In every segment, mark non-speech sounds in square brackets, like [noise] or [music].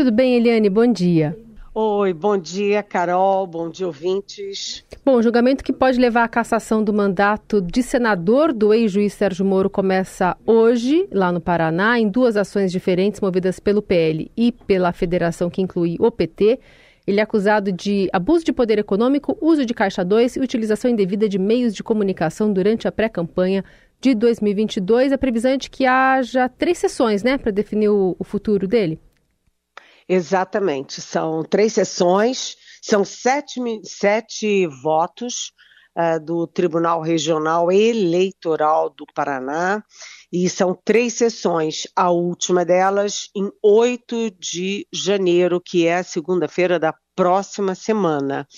Tudo bem, Eliane? Bom dia. Oi, bom dia, Carol. Bom dia, ouvintes. Bom, julgamento que pode levar à cassação do mandato de senador do ex-juiz Sérgio Moro começa hoje, lá no Paraná, em duas ações diferentes movidas pelo PL e pela federação que inclui o PT. Ele é acusado de abuso de poder econômico, uso de caixa 2 e utilização indevida de meios de comunicação durante a pré-campanha de 2022. A é previsão é de que haja três sessões, né, para definir o futuro dele. Exatamente. São três sessões, são sete, sete votos uh, do Tribunal Regional Eleitoral do Paraná e são três sessões, a última delas em 8 de janeiro, que é a segunda-feira da próxima semana.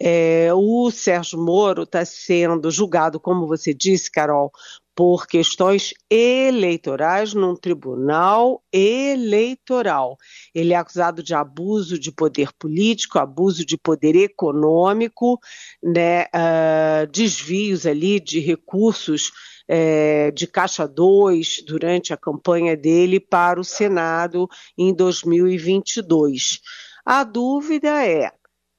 É, o Sérgio Moro está sendo julgado, como você disse, Carol, por questões eleitorais num tribunal eleitoral. Ele é acusado de abuso de poder político, abuso de poder econômico, né, uh, desvios ali de recursos eh, de Caixa 2 durante a campanha dele para o Senado em 2022. A dúvida é: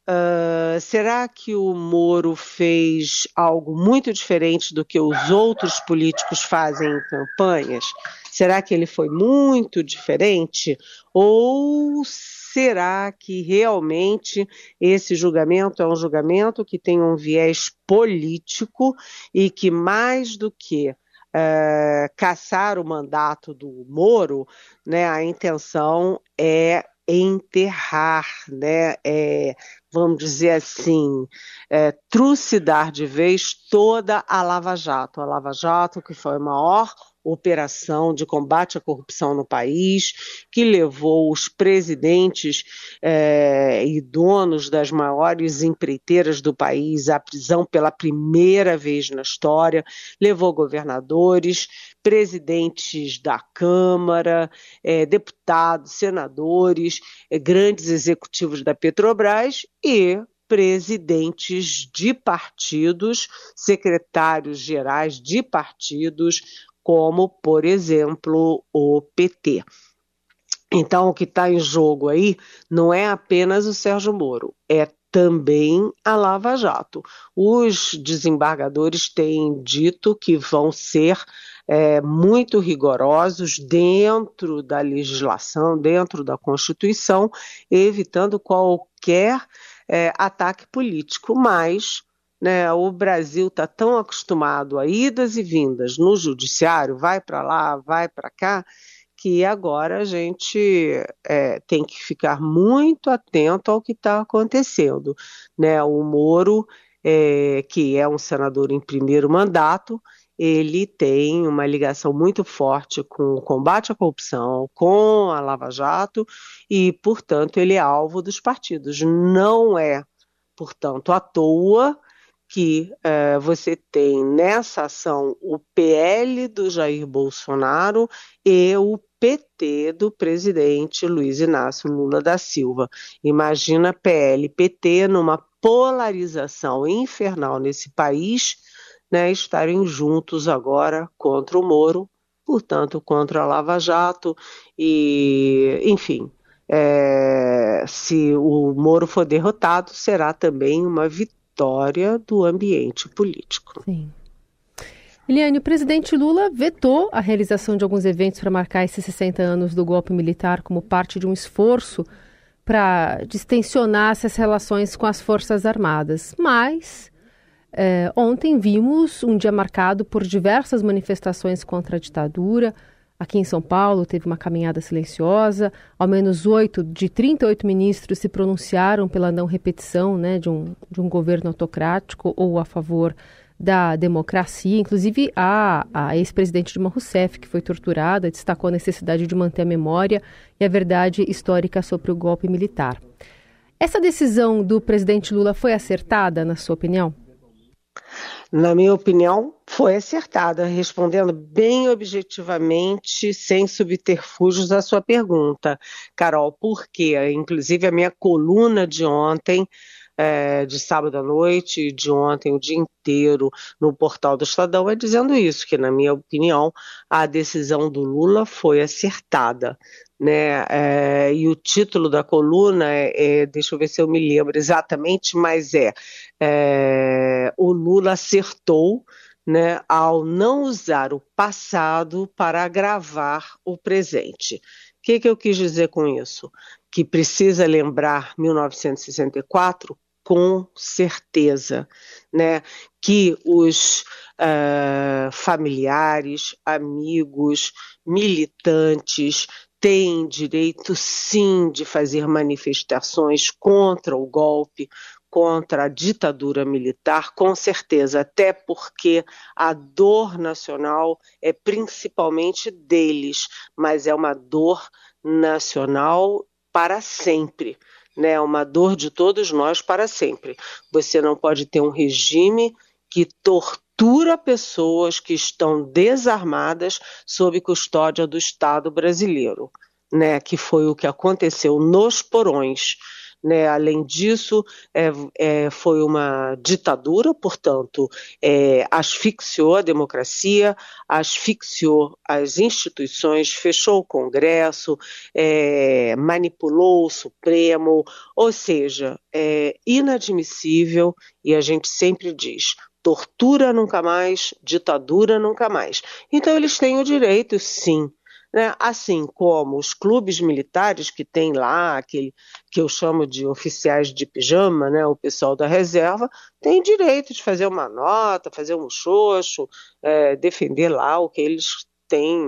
Uh, será que o Moro fez algo muito diferente do que os outros políticos fazem em campanhas? Será que ele foi muito diferente? Ou será que realmente esse julgamento é um julgamento que tem um viés político e que, mais do que ah, caçar o mandato do Moro, né, a intenção é enterrar, né? É, vamos dizer assim, é, trucidar de vez toda a Lava Jato. A Lava Jato, que foi o maior operação de combate à corrupção no país, que levou os presidentes eh, e donos das maiores empreiteiras do país à prisão pela primeira vez na história, levou governadores, presidentes da Câmara, eh, deputados, senadores, eh, grandes executivos da Petrobras e presidentes de partidos, secretários gerais de partidos, como, por exemplo, o PT. Então, o que está em jogo aí não é apenas o Sérgio Moro, é também a Lava Jato. Os desembargadores têm dito que vão ser é, muito rigorosos dentro da legislação, dentro da Constituição, evitando qualquer é, ataque político, mas né? O Brasil está tão acostumado a idas e vindas no judiciário, vai para lá, vai para cá, que agora a gente é, tem que ficar muito atento ao que está acontecendo. Né? O Moro, é, que é um senador em primeiro mandato, ele tem uma ligação muito forte com o combate à corrupção, com a Lava Jato, e, portanto, ele é alvo dos partidos. Não é, portanto, à toa que é, você tem nessa ação o PL do Jair Bolsonaro e o PT do presidente Luiz Inácio Lula da Silva. Imagina PL PT numa polarização infernal nesse país, né, estarem juntos agora contra o Moro, portanto, contra a Lava Jato e, enfim, é, se o Moro for derrotado, será também uma vitória história do ambiente político. Sim. Eliane, o presidente Lula vetou a realização de alguns eventos para marcar esses 60 anos do golpe militar como parte de um esforço para distensionar essas relações com as Forças Armadas. Mas eh, ontem vimos um dia marcado por diversas manifestações contra a ditadura, Aqui em São Paulo teve uma caminhada silenciosa. Ao menos oito de 38 ministros se pronunciaram pela não repetição né, de, um, de um governo autocrático ou a favor da democracia. Inclusive, a, a ex-presidente Dilma Rousseff, que foi torturada, destacou a necessidade de manter a memória e a verdade histórica sobre o golpe militar. Essa decisão do presidente Lula foi acertada, na sua opinião? na minha opinião, foi acertada, respondendo bem objetivamente, sem subterfúgios, a sua pergunta, Carol, por quê? Inclusive, a minha coluna de ontem é, de sábado à noite e de ontem o dia inteiro no portal do Estadão é dizendo isso, que na minha opinião a decisão do Lula foi acertada. Né? É, e o título da coluna é, é, deixa eu ver se eu me lembro exatamente, mas é, é o Lula acertou né, ao não usar o passado para agravar o presente. O que, que eu quis dizer com isso? Que precisa lembrar 1964 com certeza, né? Que os uh, familiares, amigos, militantes têm direito, sim, de fazer manifestações contra o golpe, contra a ditadura militar, com certeza, até porque a dor nacional é principalmente deles, mas é uma dor nacional para sempre né? É uma dor de todos nós para sempre. Você não pode ter um regime que tortura pessoas que estão desarmadas sob custódia do Estado brasileiro, né? Que foi o que aconteceu nos porões. Né? Além disso, é, é, foi uma ditadura, portanto, é, asfixiou a democracia, asfixiou as instituições, fechou o Congresso, é, manipulou o Supremo, ou seja, é inadmissível, e a gente sempre diz, tortura nunca mais, ditadura nunca mais. Então, eles têm o direito, sim, né? assim como os clubes militares que tem lá, aquele que eu chamo de oficiais de pijama, né? o pessoal da reserva, tem direito de fazer uma nota, fazer um xoxo, é, defender lá o que eles têm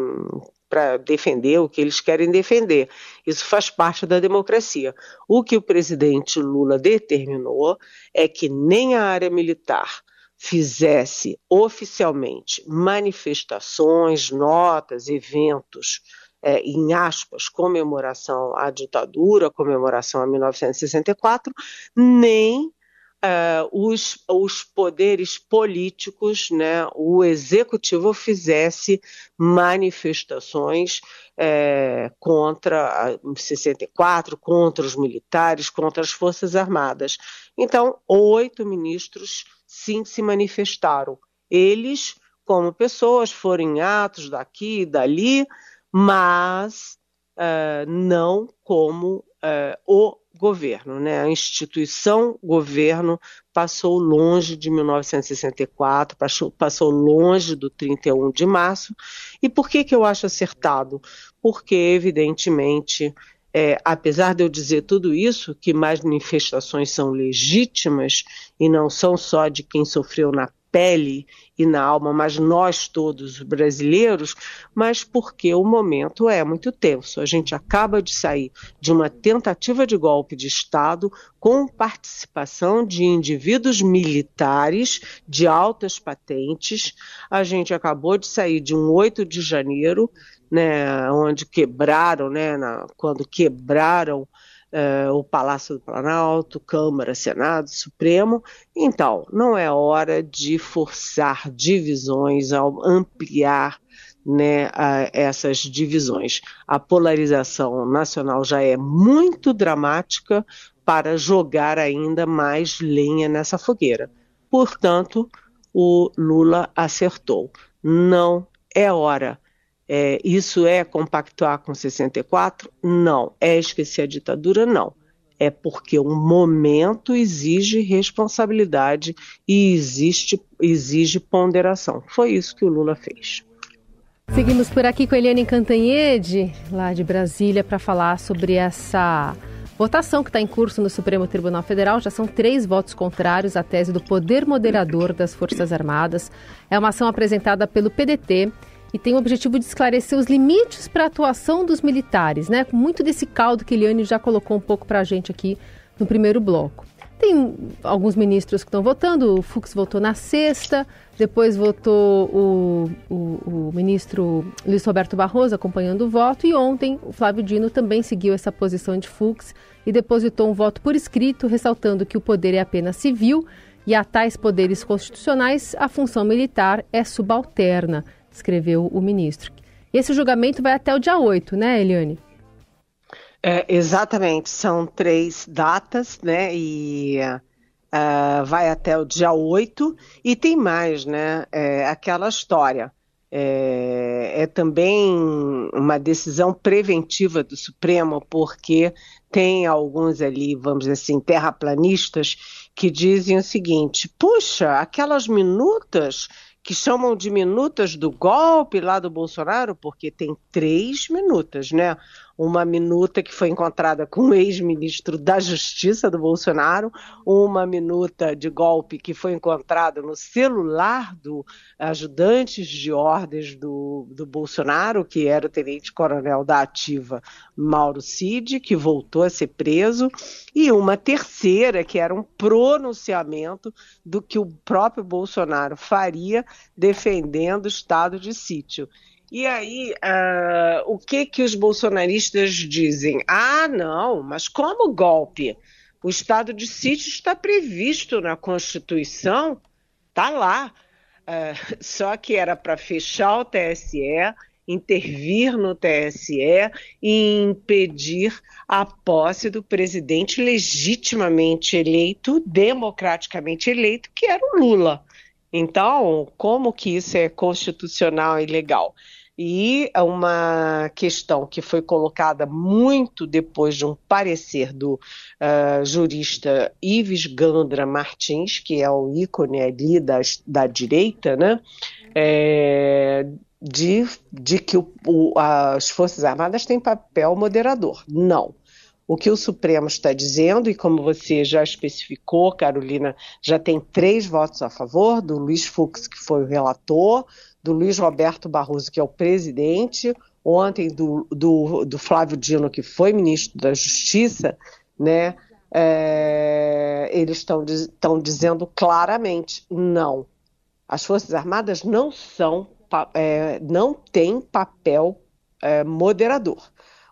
para defender o que eles querem defender. Isso faz parte da democracia. O que o presidente Lula determinou é que nem a área militar, fizesse oficialmente manifestações, notas, eventos, é, em aspas, comemoração à ditadura, comemoração a 1964, nem é, os, os, poderes políticos, né, o executivo fizesse manifestações é, contra 64, contra os militares, contra as Forças Armadas. Então, oito ministros sim se manifestaram. Eles, como pessoas, foram em atos daqui e dali, mas uh, não como uh, o governo. Né? A instituição governo passou longe de 1964, passou, passou longe do 31 de março. E por que, que eu acho acertado? Porque, evidentemente, é, apesar de eu dizer tudo isso, que manifestações são legítimas e não são só de quem sofreu na pele e na alma, mas nós todos brasileiros, mas porque o momento é muito tenso. A gente acaba de sair de uma tentativa de golpe de Estado com participação de indivíduos militares de altas patentes. A gente acabou de sair de um 8 de janeiro né, onde quebraram, né, na, quando quebraram é, o Palácio do Planalto, Câmara, Senado, Supremo. Então, não é hora de forçar divisões, ao ampliar né, a, essas divisões. A polarização nacional já é muito dramática para jogar ainda mais lenha nessa fogueira. Portanto, o Lula acertou. Não é hora é, isso é compactuar com 64? Não. É esquecer a ditadura? Não. É porque o momento exige responsabilidade e existe, exige ponderação. Foi isso que o Lula fez. Seguimos por aqui com Eliane Cantanhede, lá de Brasília, para falar sobre essa votação que está em curso no Supremo Tribunal Federal. Já são três votos contrários à tese do poder moderador das Forças Armadas. É uma ação apresentada pelo PDT e tem o objetivo de esclarecer os limites para a atuação dos militares, né? Muito desse caldo que Eliane já colocou um pouco para a gente aqui no primeiro bloco. Tem alguns ministros que estão votando, o Fux votou na sexta, depois votou o, o, o, ministro Luiz Roberto Barroso acompanhando o voto, e ontem o Flávio Dino também seguiu essa posição de Fux e depositou um voto por escrito, ressaltando que o poder é apenas civil e a tais poderes constitucionais a função militar é subalterna escreveu o ministro. Esse julgamento vai até o dia 8, né, Eliane? É, exatamente, são três datas, né? E uh, vai até o dia 8. E tem mais, né? É, aquela história. É, é, também uma decisão preventiva do Supremo, porque tem alguns ali, vamos dizer assim, terraplanistas que dizem o seguinte: puxa, aquelas minutas que chamam de minutas do golpe lá do Bolsonaro, porque tem três minutas, né? uma minuta que foi encontrada com o ex-ministro da Justiça do Bolsonaro, uma minuta de golpe que foi encontrada no celular do ajudante de ordens do, do Bolsonaro, que era o tenente-coronel da ativa Mauro Cid, que voltou a ser preso, e uma terceira, que era um pronunciamento do que o próprio Bolsonaro faria defendendo o estado de sítio. E aí, uh, o que que os bolsonaristas dizem? Ah, não, mas como golpe? O estado de sítio está previsto na Constituição, tá lá. Uh, [laughs] só que era para fechar o TSE, intervir no TSE e impedir a posse do presidente legitimamente eleito, democraticamente eleito, que era o Lula. Então, como que isso é constitucional e legal? E é uma questão que foi colocada muito depois de um parecer do uh, jurista Ives Gandra Martins, que é o ícone ali da, da direita, né? É, de, de que o, o, as Forças Armadas têm papel moderador. Não. O que o Supremo está dizendo, e como você já especificou, Carolina, já tem três votos a favor do Luiz Fux, que foi o relator, do Luiz Roberto Barroso, que é o presidente, ontem do, do, do Flávio Dino, que foi ministro da Justiça, né? É, eles estão dizendo claramente não. As Forças Armadas não são, é, não têm papel é, moderador.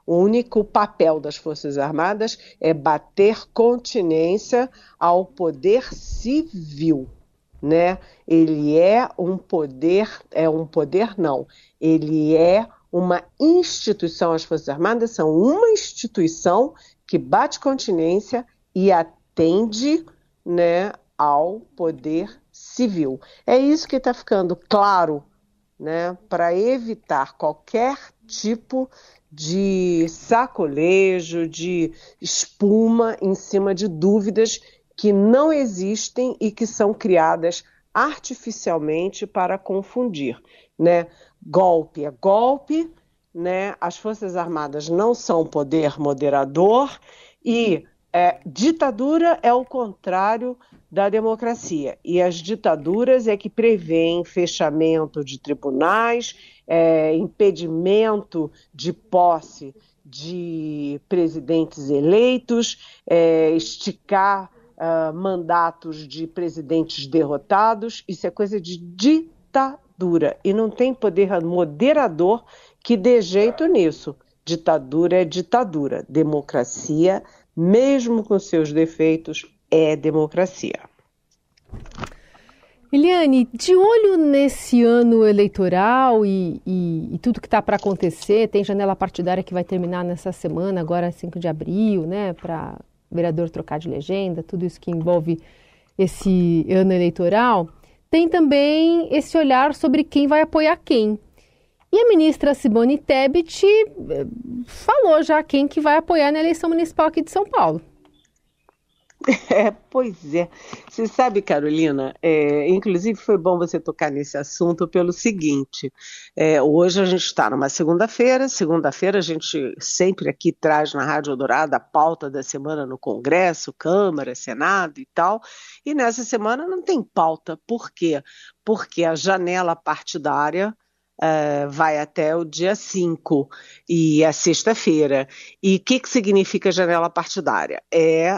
O único papel das Forças Armadas é bater continência ao poder civil né? Ele é um poder, é um poder não, ele é uma instituição, as Forças Armadas são uma instituição que bate continência e atende, né, ao poder civil. É isso que está ficando claro, né, para evitar qualquer tipo de sacolejo, de espuma em cima de dúvidas que não existem e que são criadas artificialmente para confundir, né? Golpe é golpe, né? As Forças Armadas não são poder moderador e é, ditadura é o contrário da democracia. E as ditaduras é que prevêem fechamento de tribunais, é, impedimento de posse de presidentes eleitos, é, esticar uh, mandatos de presidentes derrotados, isso é coisa de ditadura. E não tem poder moderador que dê jeito nisso. Ditadura é ditadura. Democracia, mesmo com seus defeitos, é democracia. Eliane, de olho nesse ano eleitoral e, e, e tudo que está para acontecer, tem janela partidária que vai terminar nessa semana, agora 5 de abril, né, para vereador trocar de legenda, tudo isso que envolve esse ano eleitoral, tem também esse olhar sobre quem vai apoiar quem. E a ministra Simone Tebet eh, falou já quem que vai apoiar na eleição municipal aqui de São Paulo. [laughs] É, pois é. Você sabe, Carolina, é, inclusive foi bom você tocar nesse assunto pelo seguinte: é, hoje a gente está numa segunda-feira, segunda-feira a gente sempre aqui traz na Rádio Dourada a pauta da semana no Congresso, Câmara, Senado e tal, e nessa semana não tem pauta. Por quê? Porque a janela partidária uh, vai até o dia 5 e a é sexta-feira. E o que, que significa janela partidária? É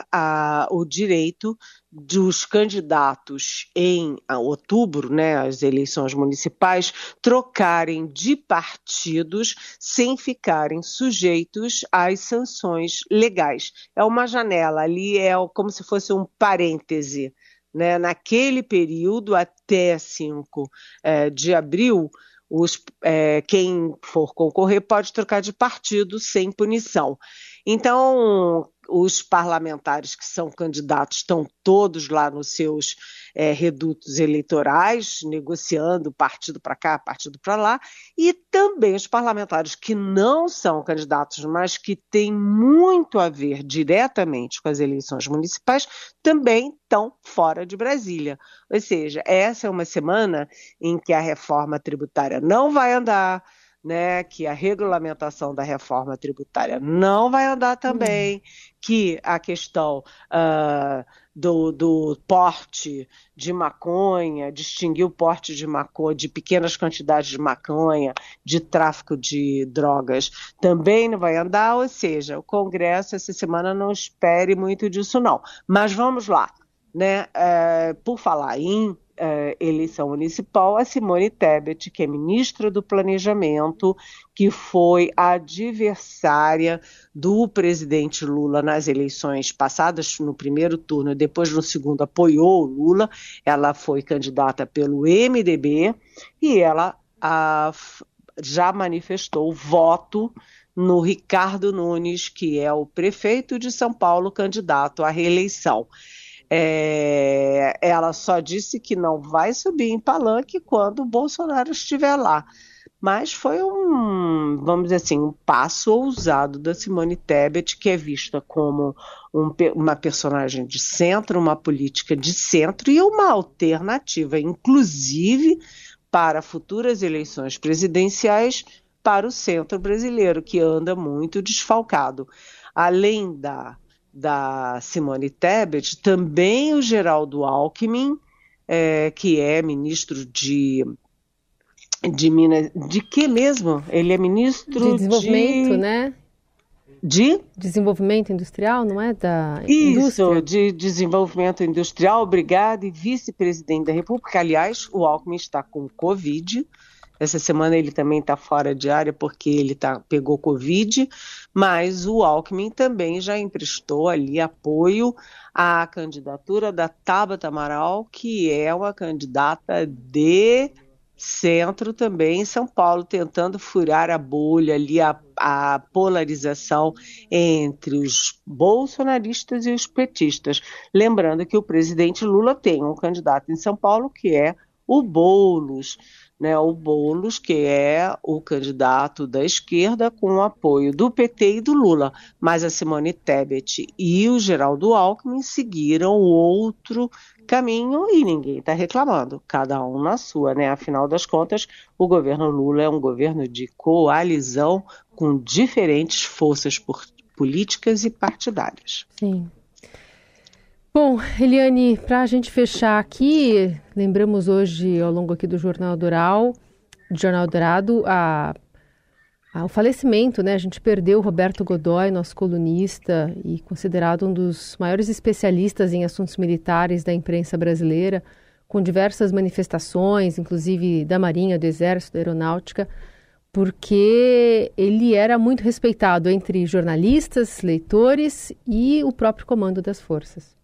o direito dos candidatos em ah, outubro, né, as eleições municipais, trocarem de partidos sem ficarem sujeitos às sanções legais. É uma janela ali, é como se fosse um parêntese. Né? Naquele período, até 5 é, eh, de abril, os, é, quem for concorrer pode trocar de partido sem punição. Então, os parlamentares que são candidatos estão todos lá nos seus é, redutos eleitorais, negociando partido para cá, partido para lá, e também os parlamentares que não são candidatos, mas que têm muito a ver diretamente com as eleições municipais, também estão fora de Brasília. Ou seja, essa é uma semana em que a reforma tributária não vai andar né, que a regulamentação da reforma tributária não vai andar também, hum. que a questão uh, do, do, porte de maconha, distinguir o porte de maconha, de pequenas quantidades de maconha, de tráfico de drogas, também não vai andar, ou seja, o Congresso essa semana não espere muito disso não. Mas vamos lá, né, eh, por falar em eleição municipal, a Simone Tebet, que é ministra do Planejamento, que foi adversária do presidente Lula nas eleições passadas, no primeiro turno, depois no segundo apoiou o Lula. Ela foi candidata pelo MDB e ela a, já manifestou voto no Ricardo Nunes, que é o prefeito de São Paulo candidato à reeleição. É, ela só disse que não vai subir em palanque quando o Bolsonaro estiver lá. Mas foi um, vamos dizer assim, um passo ousado da Simone Tebet, que é vista como um, uma personagem de centro, uma política de centro e uma alternativa, inclusive para futuras eleições presidenciais, para o centro brasileiro, que anda muito desfalcado. Além da da Simone Tebet, também o Geraldo Alckmin, é, que é ministro de de Minas, de que mesmo? Ele é ministro de desenvolvimento, de... né? De desenvolvimento industrial, não é da Isso, indústria. de desenvolvimento industrial. Obrigada e vice-presidente da República. Aliás, o Alckmin está com Covid. Essa semana ele também está fora de área porque ele tá, pegou Covid, mas o Alckmin também já emprestou ali apoio à candidatura da Tabata Amaral, que é uma candidata de centro também em São Paulo, tentando furar a bolha ali, a, a, polarização entre os bolsonaristas e os petistas. Lembrando que o presidente Lula tem um candidato em São Paulo que é o Boulos né, o Boulos, que é o candidato da esquerda com o apoio do PT e do Lula. Mas a Simone Tebet e o Geraldo Alckmin seguiram outro caminho e ninguém está reclamando, cada um na sua, né? Afinal das contas, o governo Lula é um governo de coalizão com diferentes forças políticas e partidárias. Sim. Bom, Eliane, para a gente fechar aqui, lembramos hoje, ao longo aqui do Jornal Dourado, do Jornal Dourado, a, a, o falecimento, né? A gente perdeu Roberto Godoy, nosso colunista e considerado um dos maiores especialistas em assuntos militares da imprensa brasileira, com diversas manifestações, inclusive da Marinha, do Exército, da Aeronáutica, porque ele era muito respeitado entre jornalistas, leitores e o próprio comando das forças.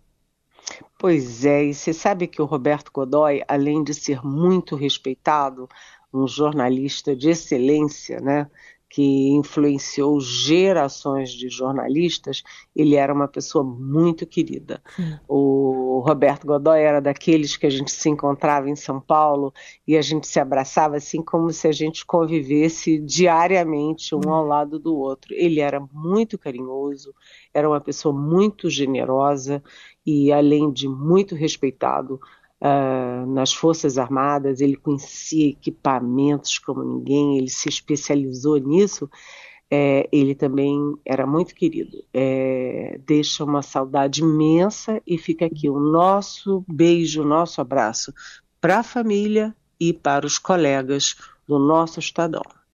Pois é, e você sabe que o Roberto Godoy, além de ser muito respeitado, um jornalista de excelência, né, que influenciou gerações de jornalistas, ele era uma pessoa muito querida. Hum. O Roberto Godoy era daqueles que a gente se encontrava em São Paulo e a gente se abraçava assim como se a gente convivesse diariamente um hum. ao lado do outro. Ele era muito carinhoso, era uma pessoa muito generosa e, além de muito respeitado uh, nas Forças Armadas, ele conhecia equipamentos como ninguém, ele se especializou nisso. É, ele também era muito querido. É, deixa uma saudade imensa e fica aqui o nosso beijo, o nosso abraço para a família e para os colegas do nosso Estadão.